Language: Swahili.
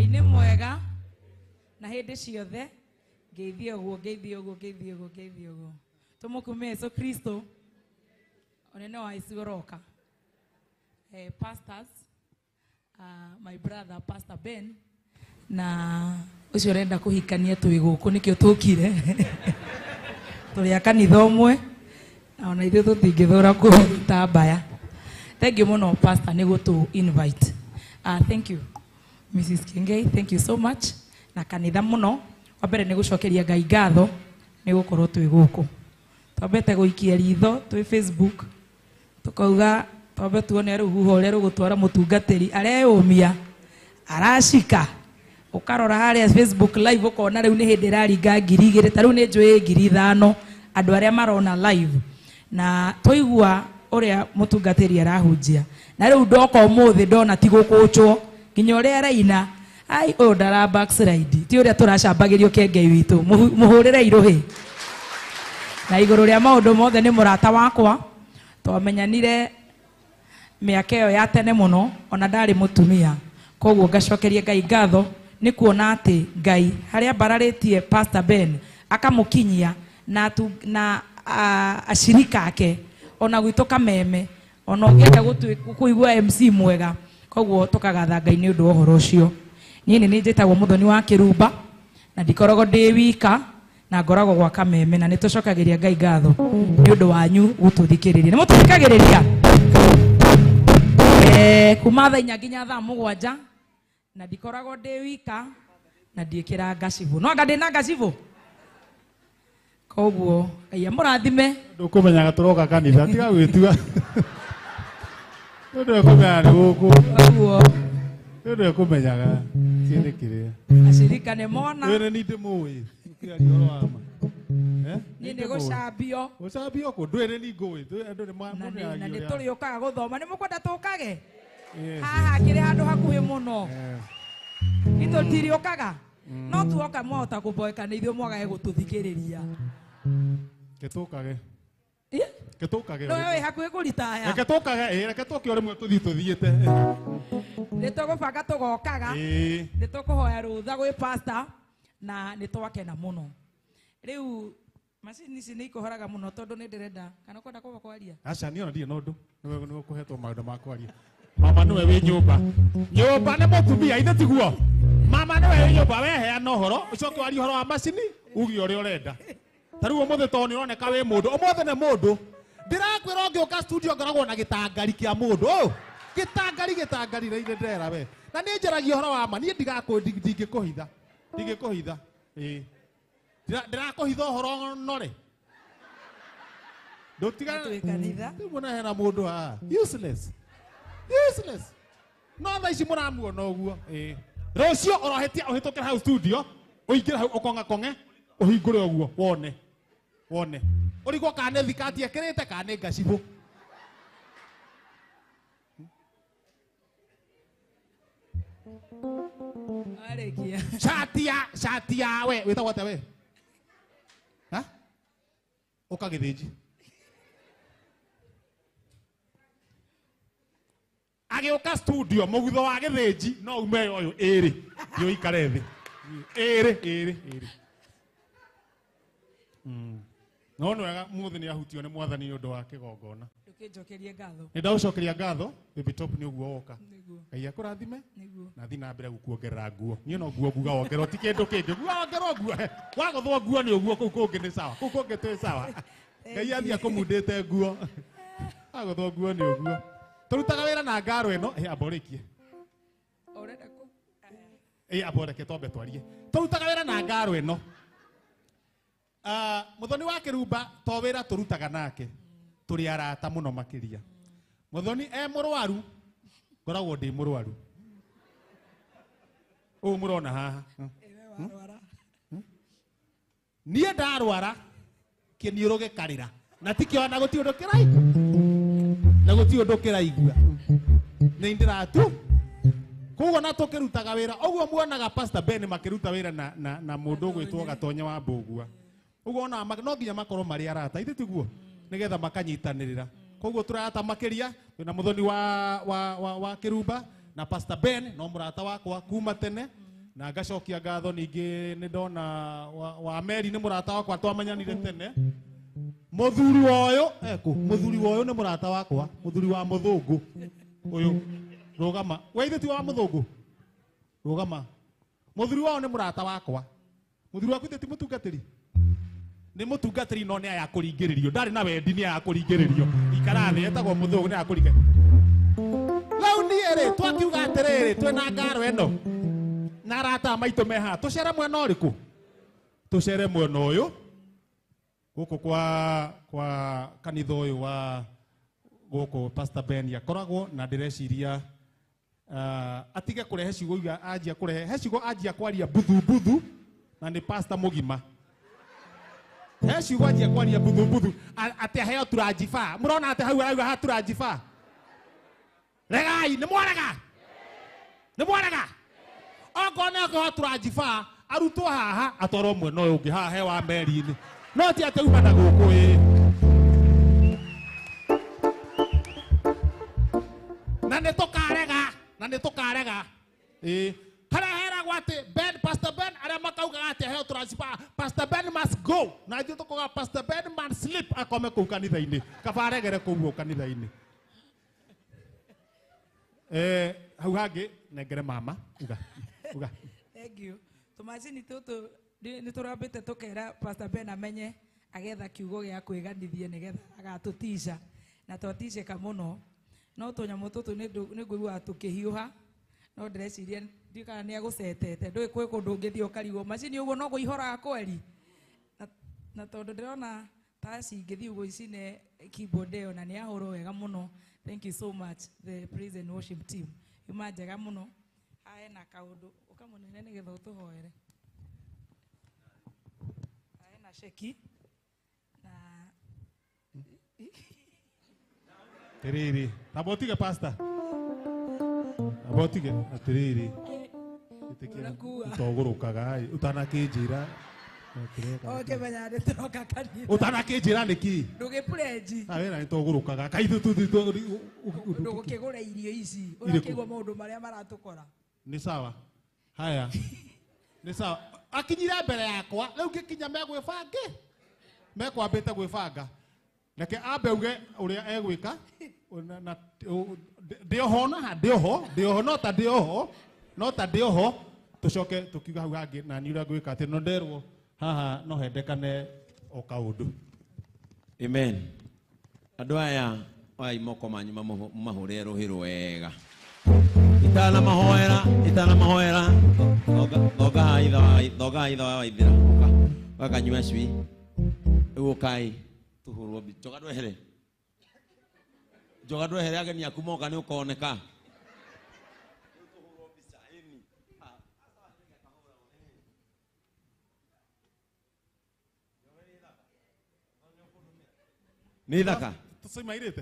ngai nä mm-hmm. mwega na hä ndä ciothe ngä ithiä å guo ngä ithiä å guo ngä ithiä å guo ngä ithiä å guo tå må kumä yesu kristo å nene wa ici å roka eh, pastors, uh, my brother pastor ben na å cio å renda kå hikania twä gå kå nä kä o tå kire tå rä a kanitha å mwe ona ithuä tå tingä thå ra kå ta mbaya thengiå må no pastor nä gå tå invite uh, thank you Mrs. Kengei, thank you so much na kanitha muno wambere ni gucokeria ngai ngatho ni gukorwo twi guku twambete guikia ritho twi facebook tukauga twambe tuone ruhuho uria rugutwara mutungatiri areyumia aracika ukarora harĩa facebook live ukona rĩu nĩ hĩndĩ ĩraringa ngiri igĩrĩ ta rĩu nĩ njũĩ ngiri ithano andũ arĩa marona live na twaigua ũrĩa mũtungatĩri arahunjia na rĩu ndoka ũmũthĩ ndona tigũkũnjwo nginya å rä a raina ai å ndara ti å rä a tå racambagä rio kengei witå må hå rä re irå hä na igå rå rä a maå ndå mothe nä må rata wakwa twamenyanire mä aka ä yo ya tene må no ona ndarä må tumia koguo ngacokeria ngai ngatho nä kuona atä ngai harä a mbararä tie ben akamå kinyia na, tu, na a, ashirika ake ona gwitå kameme ona å ngä kå igua mc mwega koguo tukagatha ngai nä å ndå wa horo å cio niä nä nä njä tagwo må thoni wa kä rumba na ndikoragwo ndä wika na ngoragwo gwa kameme na nä tå cokagä ria ngai ngatho nä å ndå wanyu gå tå thikä rä ria nä må tå rä ria kuma thaa inya nginya thaa må gwanja na ndikoragwo ndä wika na ndiä kä no anga na ngacibå koguo ngai amå rathime ndå kanitha tiga gwä Tudo é como é ali o co. Tudo. Tudo é como é já. Se mona. Eu nem te moi. Tu queria de olho a mim. Nego sabio. Sabio kau dua ini go itu aduh mana mana lagi. Nanti nanti tu lihat kau doh mana muka datuk kau ke? Ha kira aduh reke tukage no we hakuhi kuritaya reke tukage ä reke tuke å mwe tå thiä tå thiäte nä tå gå banga tå gokaga nä tå kå hoya rå tha gwä na nä twakena må no rä macini ici nä ikå horaga må no tondå nä ndä renda kana å kwenda kå kwaria aca nä ona ndirä na å ndå nä we kå hetwo maå ndå ma kwaria mama nä we wä nyå mba nyå mba nä må tumia ithe tiguo mama nä we wä nyå mba weheana å horo å coke waria å horo wa macini uge å rä a å renda tarä u å må thä tondå nä å roneka wä må ndå å mothe nä må ndå ndirakwira ungi uka studio ngoragwo na gitangari kia mundu uyu gitangari gitangari reire ndera we na ni njaragia horo wa ma nie ndingikuhitha ndingikuhitha ii ndirakuhitha horo nore ndutiganwona hmm, hena mundu haha useless useless no tha ici mũramuona ũguo ĩĩ rũcio ũrohetia ũhĩtũkĩra hau studio ũingĩre hau ũkong'akong'e ũhingũre ũguo wone wone urigwo kana thikati ekirite kana ngacibå arikia shatia shatia we witagwo atä we ha uka gä thä nji agä å ka studio må gutho wa gä thä nji no ume å yå ä rä yå ikare thä ä no nä wega må thä nä ahutio nä mwathani nä å ndå wa kä gongona nä ndagå cokeria ngatho nä å guo woka ngai akå rathime nathi na mbere gå kuongerera nguo niä no nguo nguga wongerwo ti kä ndå kä ngä guga wongerwo nguo wagå thwo nguo nä å guo kå u kå ngä nä kå u kå ngä twä cawa ngai athiä akå mundä te nguo wagå thwo nguo nä å guo tå rutaga wä ra na ä no amborä kie amboreke twambe twarie tå rutaga wä ra na ngaro ä no Ah, thoni wa kirumba to wira turutaga nake turi arata muno makiria thoni e murwaru ngoragwo ndi murwaru ũũ mũrona haha hmm? hmm? hmm? niä ndarwara karä ra na tikĩo na gũti ũndũ kĩraigua na gũti ũndũ kĩraigua nĩ ndĩratu koguo na ra å guo muonaga pastor ben wä ra na, na, na gwä two gatonya wa mbũgua uguo mak no nginya makoro mari arata ithe tiguo nigetha makanyitanirira koguo turata makiria na muthoni wa wa wa, wa kirumba na pastor ben no murata wakwa kuma tene na ngacokia ngatho ningi ni ndona wa, wa meri ni murata wakwa twamenyanire tene wa eh, muthuri woyo eku muthuri woyo ni murata wakwa muthuri wa muthungu uyu rugama weithe ti wa muthungu rugama muthuri wao ni murata wakwa muthuri waku ti mutungatiri nä må tungatari no nä kå ringä rä rio ndarä na wendi nä kå ringä rä rio ikara thä etagwo må thå gå nä ayakå ringä rau niä rä twakiuga atä rä rä twä na ngaro ä no na arata maitå meha tå cere mwena å rä kå tå cere mwena å yå gå kå kwa kwa kanitha å yå wa gå kå pastor ben akoragwo na ndä reciria uh, ah, atige kå rehe ciugo iga anjia kå rehe he cigo anjia kwaria mbuthumbuthu na nä pastor må gima he ciugo kwaria buthubuthu atĩ aheo tũranjibaa må rona atĩ hau arauga ha tũranjibaa regai nä mwarega nä mwarega ongorwo nä akohwo tũranjibaa arutwo haha atwarwo mwena ũyũ ũngĩ haha he wa meri-inĩ no ti atĩ uma na gũkũ ĩ na nĩ tũkarega na nĩ tũkarega ĩĩ harĩa heragwo atĩ makaukaga ateheo turaciba pastor ben must go na ithu tukuga pastor ben man sleep akome kuu kanitha-inĩ kaba aregere kũguo kanitha-inĩ eh, hau hangĩ nengere mama uga uga thank you tumacini tutu nä tå rambä te tå kera pastor ben amenye agetha kiugo gä a kwä ganithie nä getha agatå tica na twaticeka må no no tå nyamå tå tå nä ngå igua tå kä hiå ha no ndä reciria ndiå kana ni agåcetete ndå kwä kå ndå å ngä thiä å karigwo macini å guo no gå ihoraga kweri na tondå ndä rona taci ngä thiä å guo keyboard ä yo na nä yahå wega må no thank you so much the praise and worship team yuma njega må no haena kaå ndå å kamå nene nä getha å tå hoere haena ceki na rä rä pasta abotige atä rä utanakinjira oke menya å tanakä njä ra nä kä togå rå kaga kaithä tå irio ici å rakä guo maå ndå a sawa haya nä sawa akinyire mbere yakwa rä u ngä kinya megwä bange mekwambä te gwä banga reke ambeuge å rä a egwä ka ndä å ndä å ho ndä å ho no ta ndä å no ta ndä tucoke tukiuga hau hangi na niura uria ngwika ati no nderwo haha no hendekane o kaundu amen andu aya oai moko manyu mahure rũhĩ rwega itanamahoera itanamahoera thogai itha wa waithĩra gakanyua cui rĩu ũkai tũhũrwo mbica njoga ndwehere njoga ndwehere ageni aku moka ni ukoneka nem daka? Tusema